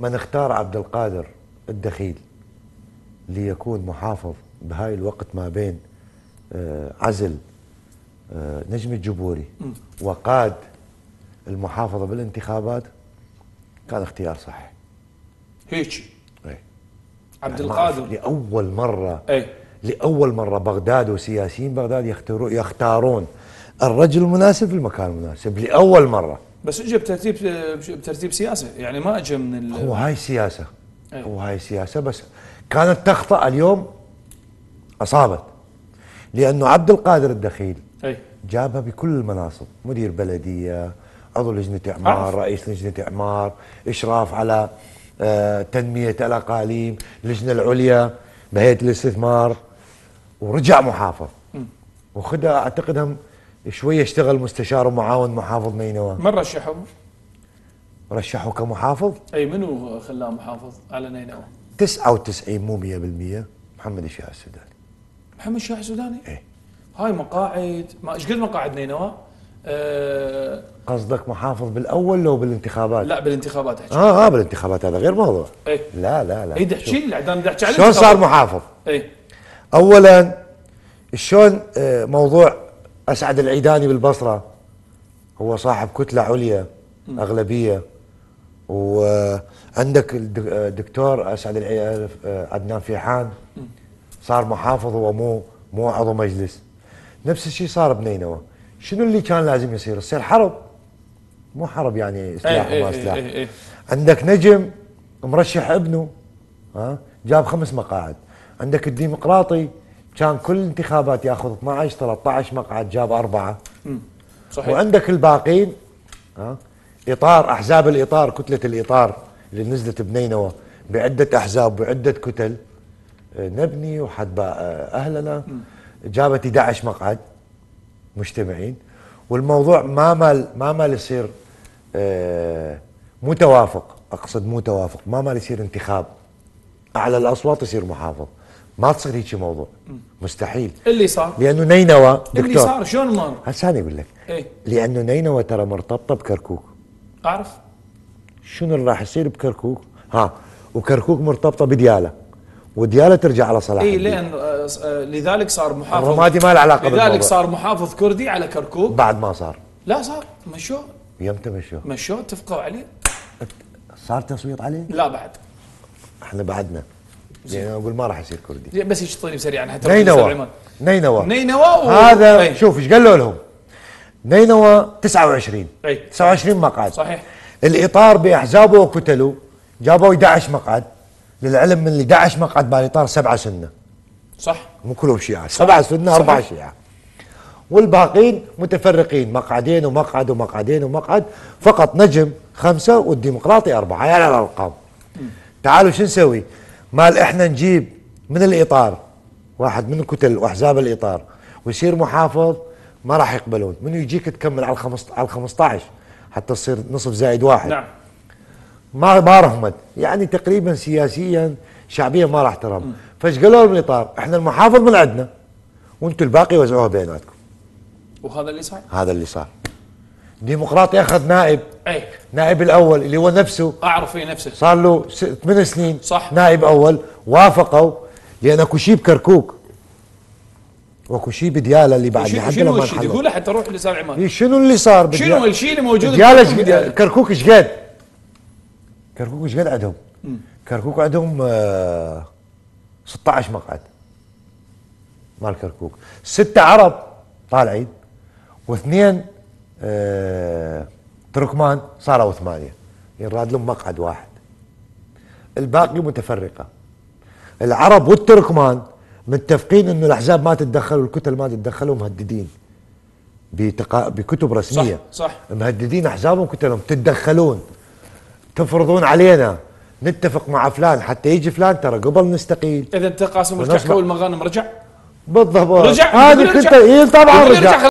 من اختار عبد القادر الدخيل ليكون محافظ بهاي الوقت ما بين آه، عزل آه، نجم الجبوري وقاد المحافظة بالانتخابات كان اختيار صحيح هيك ايه عبد يعني القادر لأول مرة ايه لأول مرة بغداد وسياسيين بغداد يختارون الرجل المناسب في المكان المناسب لأول مرة بس اجى بترتيب بترتيب سياسه يعني ما اجى من ال... هو هاي سياسه أيه. هو هاي سياسه بس كانت تخطا اليوم اصابت لانه عبد القادر الدخيل أيه. جابها بكل المناصب مدير بلديه عضو لجنه اعمار عارف. رئيس لجنه اعمار اشراف على آه تنميه الاقاليم اللجنه العليا بهيئه الاستثمار ورجع محافظ وخدها اعتقد هم شويه اشتغل مستشار ومعاون محافظ نينوى من رشحه؟ رشحه كمحافظ؟ اي منو خلاه محافظ على نينوى؟ 99 مو 100% محمد الشيع السوداني محمد الشيع السوداني؟ اي هاي مقاعد ما ايش قد مقاعد نينوى؟ أه قصدك محافظ بالاول لو بالانتخابات؟ لا بالانتخابات احكي اه اه بالانتخابات هذا غير موضوع ايه لا لا لا اي تحكي لي انا احكي شلون صار محافظ؟ اي اولا شلون آه، موضوع أسعد العيداني بالبصرة هو صاحب كتلة عليا أغلبية وعندك الدكتور أسعد عدنان فيحان صار محافظ هو مو مو عضو مجلس نفس الشيء صار بنينوى شنو اللي كان لازم يصير يصير حرب مو حرب يعني سلاح إيه، إيه، وما سلاح إيه، عندك نجم مرشح ابنه ها جاب خمس مقاعد عندك الديمقراطي كان كل انتخابات ياخذ 12 13 مقعد جاب اربعه صحيح وعندك الباقين ها اطار احزاب الاطار كتله الاطار اللي نزلت بنينوى بعده احزاب بعده كتل آه، نبني وحد آه، اهلنا جابت 11 مقعد مجتمعين والموضوع ما مال ما مال يصير آه، متوافق اقصد مو توافق ما مال يصير انتخاب اعلى الاصوات يصير محافظ ما تصير هيك موضوع مستحيل اللي صار لانه نينوى دكتور اللي صار شلون ما هسه انا اقول لك ايه؟ لانه نينوى ترى مرتبطه بكركوك اعرف شنو اللي راح يصير بكركوك؟ ها وكركوك مرتبطه بدياله ودياله ترجع على صلاح اي لان آه، آه، لذلك صار محافظ الرمادي ما له علاقه لذلك بالموضوع. صار محافظ كردي على كركوك بعد ما صار لا صار مشوه يمتى مشوه؟ مشوه اتفقوا عليه صار تصويت عليه؟ لا بعد احنا بعدنا يعني اقول ما راح يصير كردي بس يشطيني سريعا حتى نينوى نينوى نينوى و... هذا أي. شوف ايش قالوا لهم نينوى 29 أي. 29 مقعد صحيح الاطار باحزابه وكتله جابوا 11 مقعد للعلم من 11 مقعد بالاطار سبعه سنه صح مو كلهم شيعه سبعه سنه اربعه شيعه والباقين متفرقين مقعدين ومقعد ومقعدين ومقعد فقط نجم خمسه والديمقراطي اربعه يعني الارقام تعالوا شو نسوي؟ مال احنا نجيب من الاطار واحد من كتل واحزاب الاطار ويصير محافظ ما راح يقبلون من يجيك تكمل على الخمس على 15 حتى تصير نصف زائد واحد نعم ما ما رحمت يعني تقريبا سياسيا شعبيا ما راح ترهم فايش قالوا لهم الاطار احنا المحافظ من عندنا وانتم الباقي وزعوها بيناتكم وهذا اللي صار هذا اللي صار ديمقراطي اخذ نائب اي نائب الاول اللي هو نفسه اعرف ايه نفسه صار له ثمان سنين صح نائب اول وافقوا لان اكو شيء بكركوك واكو شيء بديالا اللي بعد لحد شنو لما شنو يقول حتى روح لسان عمان إيه، شنو اللي صار بديال... شنو الشيء اللي موجود ديالا كركوك ايش قد كركوك ايش قد عندهم كركوك عندهم آه 16 مقعد مال كركوك ستة عرب طالعين واثنين آه، تركمان صاروا ثمانية يراد يعني لهم مقعد واحد الباقي متفرقة العرب والتركمان متفقين انه الاحزاب ما تتدخل والكتل ما تتدخل ومهددين بتقا... بكتب رسميه صح صح مهددين احزابهم كتلهم تتدخلون تفرضون علينا نتفق مع فلان حتى يجي فلان ترى قبل نستقيل اذا تقاسم المفتاح كول المغانم رجع بالضبط رجع هذه كنت إيه، طبعا رجع, رجع.